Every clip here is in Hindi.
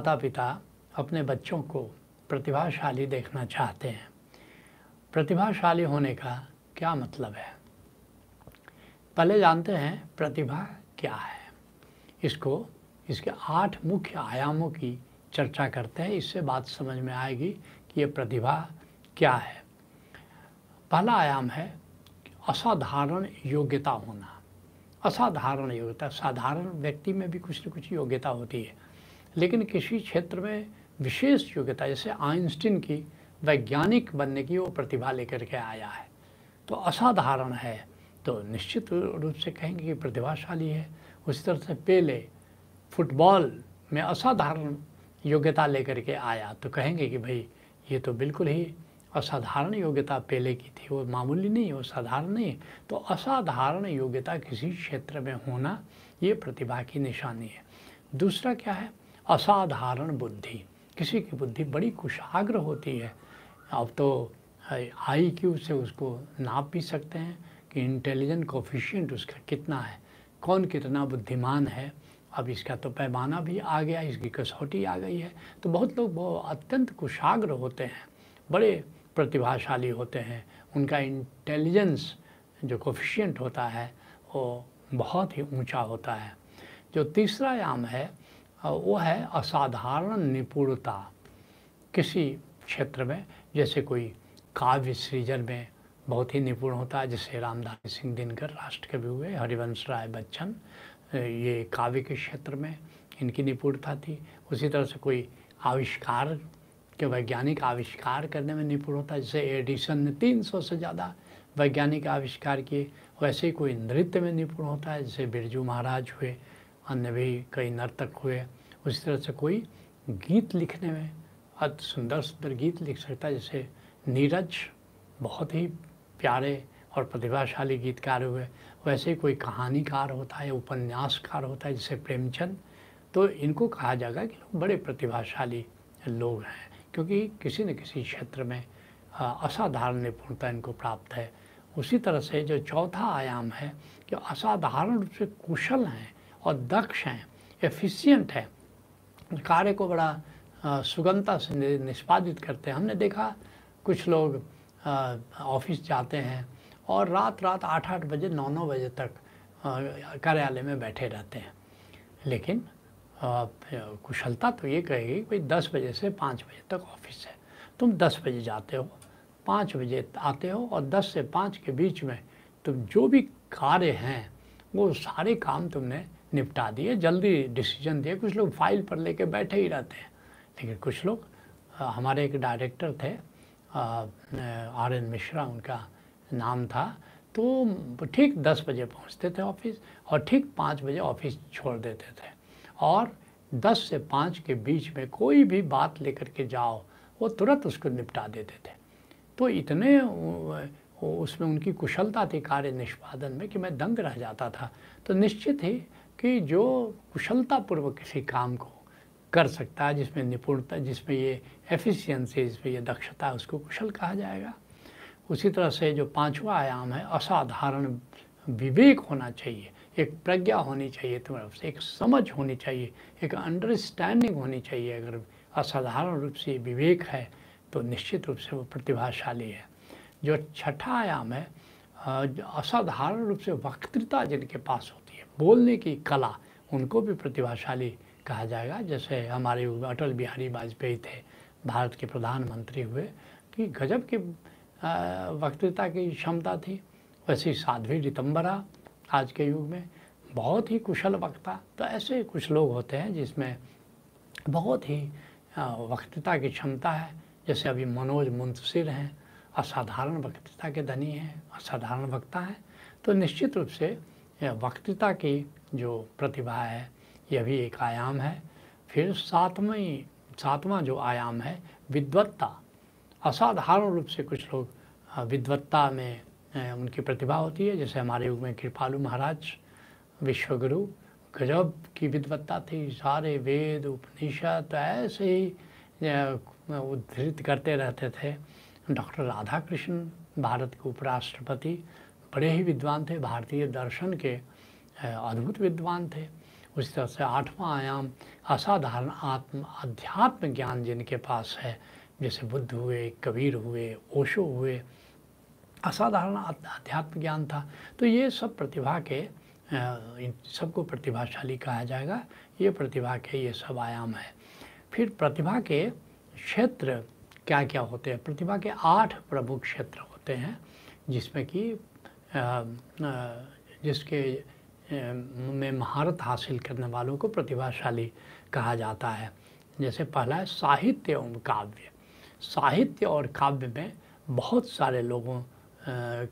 माता पिता अपने बच्चों को प्रतिभाशाली देखना चाहते हैं प्रतिभाशाली होने का क्या मतलब है पहले जानते हैं प्रतिभा क्या है इसको इसके आठ मुख्य आयामों की चर्चा करते हैं इससे बात समझ में आएगी कि ये प्रतिभा क्या है पहला आयाम है असाधारण योग्यता होना असाधारण योग्यता साधारण व्यक्ति में भी कुछ न कुछ योग्यता होती है लेकिन किसी क्षेत्र में विशेष योग्यता जैसे आइंस्टीन की वैज्ञानिक बनने की वो प्रतिभा लेकर के आया है तो असाधारण है तो निश्चित रूप से कहेंगे कि प्रतिभाशाली है उसी तरह से पेले फुटबॉल में असाधारण योग्यता लेकर के आया तो कहेंगे कि भाई ये तो बिल्कुल ही असाधारण योग्यता पेले की थी वो मामूली नहीं वो साधारण नहीं तो असाधारण योग्यता किसी क्षेत्र में होना ये प्रतिभा की निशानी है दूसरा क्या है असाधारण बुद्धि किसी की बुद्धि बड़ी कुशाग्र होती है अब तो आई क्यू से उसको नाप भी सकते हैं कि इंटेलिजेंट कोफिशियंट उसका कितना है कौन कितना बुद्धिमान है अब इसका तो पैमाना भी आ गया इसकी कसौटी आ गई है तो बहुत लोग बहुत अत्यंत कुशाग्र होते हैं बड़े प्रतिभाशाली होते हैं उनका इंटेलिजेंस जो कोफिशियंट होता है वो बहुत ही ऊंचा होता है जो तीसरा आम है वो है असाधारण निपुणता किसी क्षेत्र में जैसे कोई काव्य सृजन में बहुत ही निपुण होता है जैसे रामधारी सिंह दिनकर राष्ट्र कवि हुए हरिवंश राय बच्चन ये काव्य के क्षेत्र में इनकी निपुणता थी उसी तरह से कोई आविष्कार के वैज्ञानिक आविष्कार करने में निपुण होता है जैसे एडिसन ने 300 से ज़्यादा वैज्ञानिक आविष्कार किए वैसे ही कोई नृत्य में निपुण होता है जैसे बिरजू महाराज हुए अन्य भी कई नर्तक हुए उसी तरह से कोई गीत लिखने में अत सुंदर सुंदर गीत लिख सकता है जैसे नीरज बहुत ही प्यारे और प्रतिभाशाली गीतकार हुए वैसे कोई कहानीकार होता है उपन्यासकार होता है जैसे प्रेमचंद तो इनको कहा जाएगा कि लोग बड़े प्रतिभाशाली लोग हैं क्योंकि किसी न किसी क्षेत्र में असाधारण निपुणता इनको प्राप्त है उसी तरह से जो चौथा आयाम है कि असाधारण रूप से कुशल हैं और दक्ष हैं एफिशिएंट हैं कार्य को बड़ा सुगमता से निष्पादित करते हैं हमने देखा कुछ लोग ऑफिस जाते हैं और रात रात आठ आठ बजे नौ नौ बजे तक कार्यालय में बैठे रहते हैं लेकिन कुशलता तो ये कहेगी भाई दस बजे से पाँच बजे तक ऑफिस है तुम दस बजे जाते हो पाँच बजे आते हो और दस से पाँच के बीच में तुम जो भी कार्य हैं वो सारे काम तुमने निपटा दिए जल्दी डिसीजन दिए कुछ लोग फाइल पर लेके बैठे ही रहते हैं लेकिन कुछ लोग हमारे एक डायरेक्टर थे आर एन मिश्रा उनका नाम था तो ठीक दस बजे पहुंचते थे ऑफिस और ठीक पाँच बजे ऑफिस छोड़ देते थे और दस से पाँच के बीच में कोई भी बात लेकर के जाओ वो तुरंत उसको निपटा देते थे तो इतने उसमें उनकी कुशलता थी कार्य निष्पादन में कि मैं दंग रह जाता था तो निश्चित ही कि जो कुशलतापूर्वक किसी काम को कर सकता है जिसमें निपुणता जिसमें ये एफिशिएंसी जिसमें ये दक्षता उसको कुशल कहा जाएगा उसी तरह से जो पांचवा आयाम है असाधारण विवेक होना चाहिए एक प्रज्ञा होनी चाहिए तुम्हारे से एक समझ होनी चाहिए एक अंडरस्टैंडिंग होनी चाहिए अगर असाधारण रूप से विवेक है तो निश्चित रूप से वो प्रतिभाशाली है जो छठा आयाम है असाधारण रूप से वक्तृता जिनके पास हो बोलने की कला उनको भी प्रतिभाशाली कहा जाएगा जैसे हमारे अटल बिहारी वाजपेयी थे भारत के प्रधानमंत्री हुए कि गजब की वक्तृता की क्षमता थी वैसे साध्वी रितंबरा आज के युग में बहुत ही कुशल वक्ता तो ऐसे कुछ लोग होते हैं जिसमें बहुत ही वक्तृता की क्षमता है जैसे अभी मनोज मुंतशिर हैं असाधारण वक्तृता के धनी हैं असाधारण वक्ता हैं तो निश्चित रूप से या वक्तृता की जो प्रतिभा है यह भी एक आयाम है फिर सातवीं सातवां जो आयाम है विद्वत्ता असाधारण रूप से कुछ लोग विद्वत्ता में उनकी प्रतिभा होती है जैसे हमारे युग में कृपालु महाराज विश्वगुरु गजब की विद्वत्ता थी सारे वेद उपनिषद तो ऐसे ही उद्धृत करते रहते थे डॉक्टर राधा कृष्ण भारत के उपराष्ट्रपति बड़े ही विद्वान थे भारतीय दर्शन के अद्भुत विद्वान थे उसी तरह से आठवां आयाम असाधारण आत्म अध्यात्म ज्ञान जिनके पास है जैसे बुद्ध हुए कबीर हुए ओशो हुए असाधारण अध्यात्म ज्ञान था तो ये सब प्रतिभा के इन सबको प्रतिभाशाली कहा जाएगा ये प्रतिभा के ये सब आयाम है फिर प्रतिभा के क्षेत्र क्या क्या होते हैं प्रतिभा के आठ प्रमुख क्षेत्र होते हैं जिसमें कि जिसके में महारत हासिल करने वालों को प्रतिभाशाली कहा जाता है जैसे पहला है साहित्य एवं काव्य साहित्य और काव्य में बहुत सारे लोगों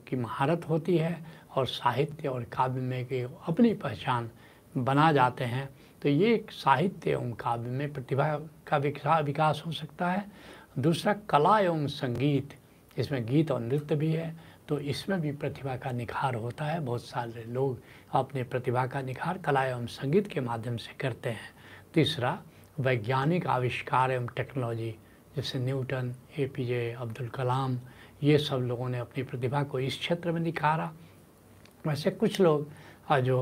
की महारत होती है और साहित्य और काव्य में की अपनी पहचान बना जाते हैं तो ये साहित्य एवं काव्य में प्रतिभा का विकास हो सकता है दूसरा कला एवं संगीत इसमें गीत और नृत्य भी है तो इसमें भी प्रतिभा का निखार होता है बहुत सारे लोग अपने प्रतिभा का निखार कला एवं संगीत के माध्यम से करते हैं तीसरा वैज्ञानिक आविष्कार एवं टेक्नोलॉजी जैसे Newton A P J Abdul Kalam ये सब लोगों ने अपनी प्रतिभा को इस क्षेत्र में निखारा वैसे कुछ लोग जो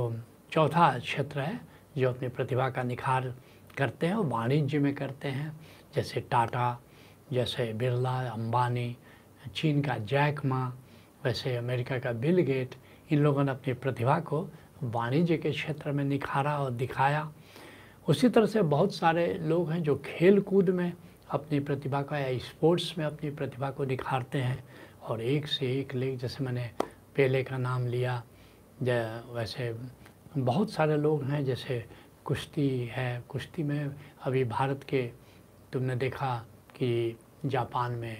चौथा क्षेत्र है जो अपनी प्रतिभा का निखार करते हैं वो वाणिज्य में करते हैं जैसे टाटा जैसे बिरला अंबानी चीन का जैक माँ वैसे अमेरिका का बिल गेट इन लोगों ने अपनी प्रतिभा को वाणिज्य के क्षेत्र में निखारा और दिखाया उसी तरह से बहुत सारे लोग हैं जो खेल कूद में अपनी प्रतिभा का या स्पोर्ट्स में अपनी प्रतिभा को निखारते हैं और एक से एक लेख जैसे मैंने पेले का नाम लिया वैसे बहुत सारे लोग हैं जैसे कुश्ती है कुश्ती में अभी भारत के तुमने देखा कि जापान में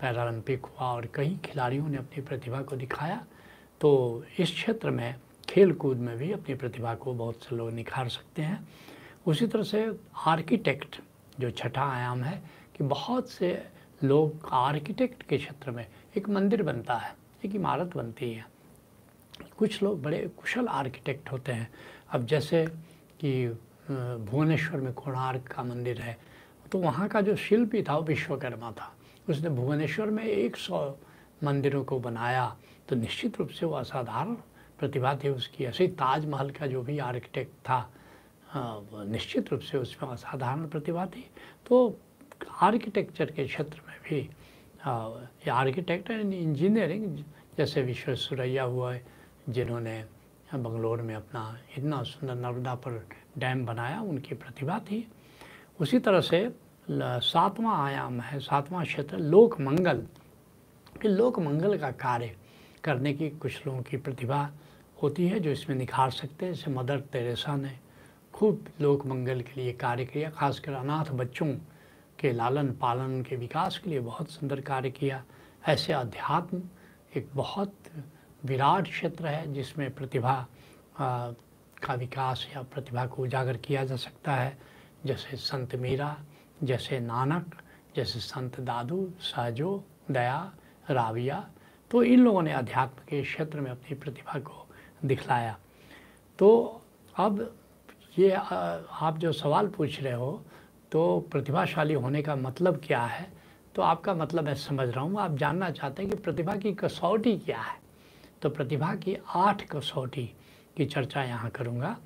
पैरालंपिक हुआ और कई खिलाड़ियों ने अपनी प्रतिभा को दिखाया तो इस क्षेत्र में खेल कूद में भी अपनी प्रतिभा को बहुत से लोग निखार सकते हैं उसी तरह से आर्किटेक्ट जो छठा आयाम है कि बहुत से लोग आर्किटेक्ट के क्षेत्र में एक मंदिर बनता है एक इमारत बनती है कुछ लोग बड़े कुशल आर्किटेक्ट होते हैं अब जैसे कि भुवनेश्वर में कोणार्क का मंदिर है तो वहाँ का जो शिल्पी था वो विश्वकर्मा था उसने भुवनेश्वर में एक सौ मंदिरों को बनाया तो निश्चित रूप से वो असाधारण प्रतिभा थी उसकी ऐसे ही ताजमहल का जो भी आर्किटेक्ट था हाँ, निश्चित रूप से उसमें असाधारण प्रतिभा थी तो आर्किटेक्चर के क्षेत्र में भी आर्किटेक्ट एंड इंजीनियरिंग जैसे विश्व सुरैया हुआ जिन्होंने बंगलोर में अपना इतना सुंदर नर्मदा पर डैम बनाया उनकी प्रतिभा थी उसी तरह से सातवां आयाम है सातवां क्षेत्र लोक मंगल कि लोक मंगल का कार्य करने की कुछ लोगों की प्रतिभा होती है जो इसमें निखार सकते हैं जैसे मदर तेरेसा ने खूब लोक मंगल के लिए कार्य किया खासकर अनाथ बच्चों के लालन पालन उनके विकास के लिए बहुत सुंदर कार्य किया ऐसे अध्यात्म एक बहुत विराट क्षेत्र है जिसमें प्रतिभा आ, का विकास या प्रतिभा को उजागर किया जा सकता है जैसे संत मीरा जैसे नानक जैसे संत दादू साजो दया राविया तो इन लोगों ने अध्यात्म के क्षेत्र में अपनी प्रतिभा को दिखलाया तो अब ये आप जो सवाल पूछ रहे हो तो प्रतिभाशाली होने का मतलब क्या है तो आपका मतलब मैं समझ रहा हूँ आप जानना चाहते हैं कि प्रतिभा की कसौटी क्या है तो प्रतिभा की आठ कसौटी की चर्चा यहाँ करूँगा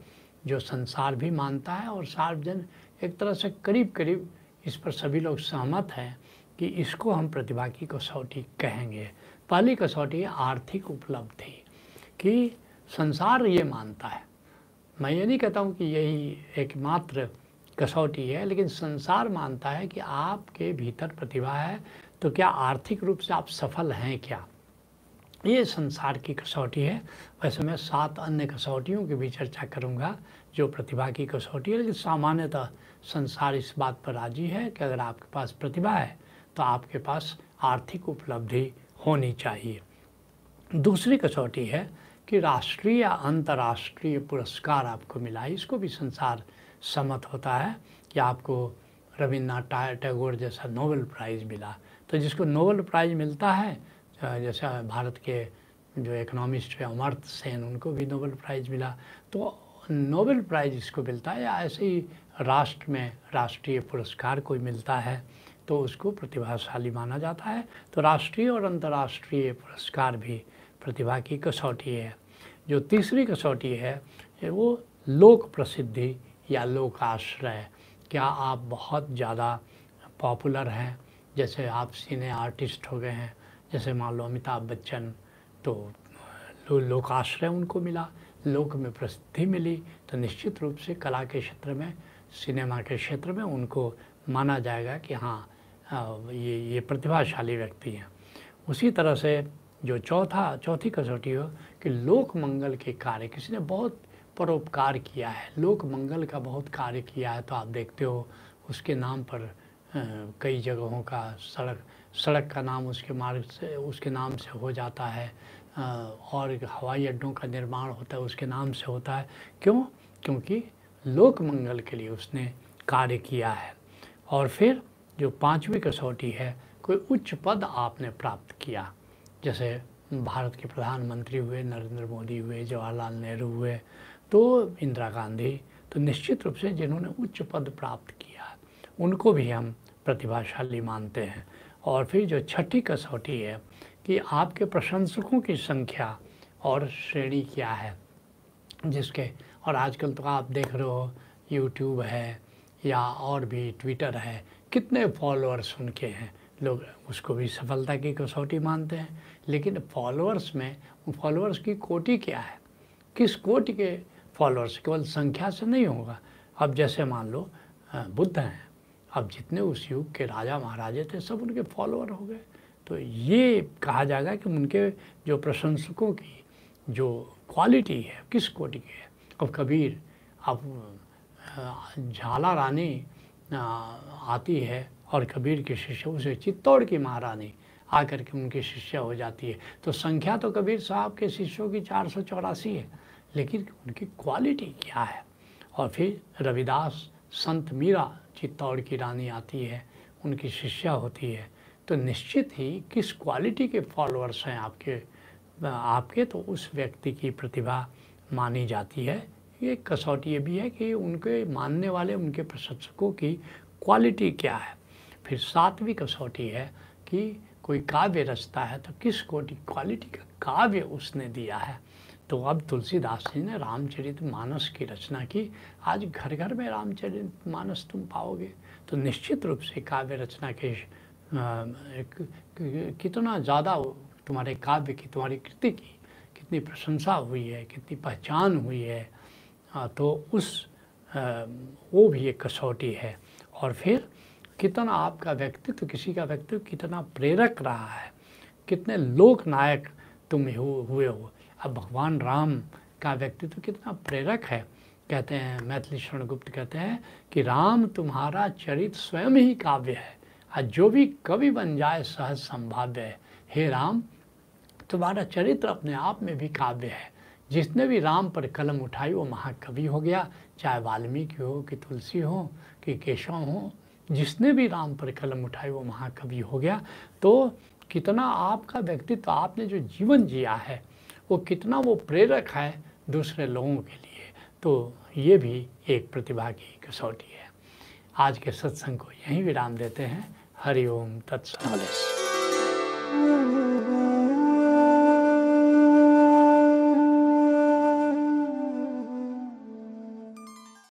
जो संसार भी मानता है और सार्वजन एक तरह से करीब करीब इस पर सभी लोग सहमत हैं कि इसको हम प्रतिभा की कसौटी कहेंगे पहली कसौटी आर्थिक उपलब्धि कि संसार ये मानता है मैं ये नहीं कहता हूँ कि यही एकमात्र कसौटी है लेकिन संसार मानता है कि आपके भीतर प्रतिभा है तो क्या आर्थिक रूप से आप सफल हैं क्या ये संसार की कसौटी है वैसे मैं सात अन्य कसौटियों की भी चर्चा करूँगा जो प्रतिभा की कसौटी है लेकिन सामान्यतः संसार इस बात पर राजी है कि अगर आपके पास प्रतिभा है तो आपके पास आर्थिक उपलब्धि होनी चाहिए दूसरी कसौटी है कि राष्ट्रीय या अंतर्राष्ट्रीय पुरस्कार आपको मिला है इसको भी संसार सम्मत होता है कि आपको रविन्द्रनाथ टैगोर जैसा नोबेल प्राइज़ मिला तो जिसको नोबेल प्राइज़ मिलता है जैसा भारत के जो इकोनॉमिस्ट है अमर्थ सेन उनको भी नोबेल प्राइज़ मिला तो नोबेल प्राइज़ इसको मिलता है या ऐसे ही राष्ट्र में राष्ट्रीय पुरस्कार कोई मिलता है तो उसको प्रतिभाशाली माना जाता है तो राष्ट्रीय और अंतर्राष्ट्रीय पुरस्कार भी प्रतिभा की कसौटी है जो तीसरी कसौटी है वो लोक प्रसिद्धि या लोक आश्रय क्या आप बहुत ज़्यादा पॉपुलर हैं जैसे आप सीने आर्टिस्ट हो गए हैं जैसे मान लो अमिताभ बच्चन तो लो, लोक आश्रय उनको मिला लोक में प्रसिद्धि मिली तो निश्चित रूप से कला के क्षेत्र में सिनेमा के क्षेत्र में उनको माना जाएगा कि हाँ ये ये प्रतिभाशाली व्यक्ति हैं उसी तरह से जो चौथा चौथी कसौटी हो कि लोक मंगल के कार्य किसी ने बहुत परोपकार किया है लोक मंगल का बहुत कार्य किया है तो आप देखते हो उसके नाम पर कई जगहों का सड़क सड़क का नाम उसके मार्ग से उसके नाम से हो जाता है और हवाई अड्डों का निर्माण होता है उसके नाम से होता है क्यों क्योंकि लोक मंगल के लिए उसने कार्य किया है और फिर जो पांचवी कसौटी है कोई उच्च पद आपने प्राप्त किया जैसे भारत के प्रधानमंत्री हुए नरेंद्र मोदी हुए जवाहरलाल नेहरू हुए तो इंदिरा गांधी तो निश्चित रूप से जिन्होंने उच्च पद प्राप्त किया उनको भी हम प्रतिभाशाली मानते हैं और फिर जो छठी कसौटी है कि आपके प्रशंसकों की संख्या और श्रेणी क्या है जिसके और आजकल तो आप देख रहे हो यूट्यूब है या और भी ट्विटर है कितने फॉलोअर्स उनके हैं लोग उसको भी सफलता की कसौटी मानते हैं लेकिन फॉलोअर्स में फॉलोअर्स की कोटि क्या है किस कोटि के फॉलोअर्स केवल संख्या से नहीं होगा अब जैसे मान लो बुद्ध हैं अब जितने उस युग के राजा महाराजे थे सब उनके फॉलोअर हो गए तो ये कहा जाएगा कि उनके जो प्रशंसकों की जो क्वालिटी है किस कोटि की है अब कबीर अब झाला रानी आती है और कबीर के शिष्य उसे चित्तौड़ की महारानी आकर के उनकी शिष्य हो जाती है तो संख्या तो कबीर साहब के शिष्यों की चार सौ चौरासी है लेकिन उनकी क्वालिटी क्या है और फिर रविदास संत मीरा चित्तौड़ की रानी आती है उनकी शिष्या होती है तो निश्चित ही किस क्वालिटी के फॉलोअर्स हैं आपके आपके तो उस व्यक्ति की प्रतिभा मानी जाती है ये कसौटी ये भी है कि उनके मानने वाले उनके प्रशंसकों की क्वालिटी क्या है फिर सातवीं कसौटी है कि कोई काव्य रचता है तो किस कोटि क्वालिटी का काव्य उसने दिया है तो अब तुलसीदास जी ने रामचरित मानस की रचना की आज घर घर में रामचरित मानस तुम पाओगे तो निश्चित रूप से काव्य रचना के कितना ज़्यादा तुम्हारे काव्य की तुम्हारी कृति की कितनी प्रशंसा हुई है कितनी पहचान हुई है तो उस वो भी एक कसौटी है और फिर कितना आपका व्यक्तित्व किसी का व्यक्तित्व कितना प्रेरक रहा है कितने लोक नायक तुम हुए हो अब भगवान राम का व्यक्तित्व कितना प्रेरक है कहते हैं मैथिली गुप्त कहते हैं कि राम तुम्हारा चरित्र स्वयं ही काव्य है आज जो भी कवि बन जाए सहज संभाव्य है हे राम तुम्हारा चरित्र अपने आप में भी काव्य है जिसने भी राम पर कलम उठाई वो महाकवि हो गया चाहे वाल्मीकि हो कि तुलसी हो कि केशव हो जिसने भी राम पर कलम उठाई वो महाकवि हो गया तो कितना आपका व्यक्तित्व आपने जो जीवन जिया है वो कितना वो प्रेरक है दूसरे लोगों के लिए तो ये भी एक प्रतिभा की कसौटी है आज के सत्संग को यहीं विराम देते हैं हरिओम तत्सम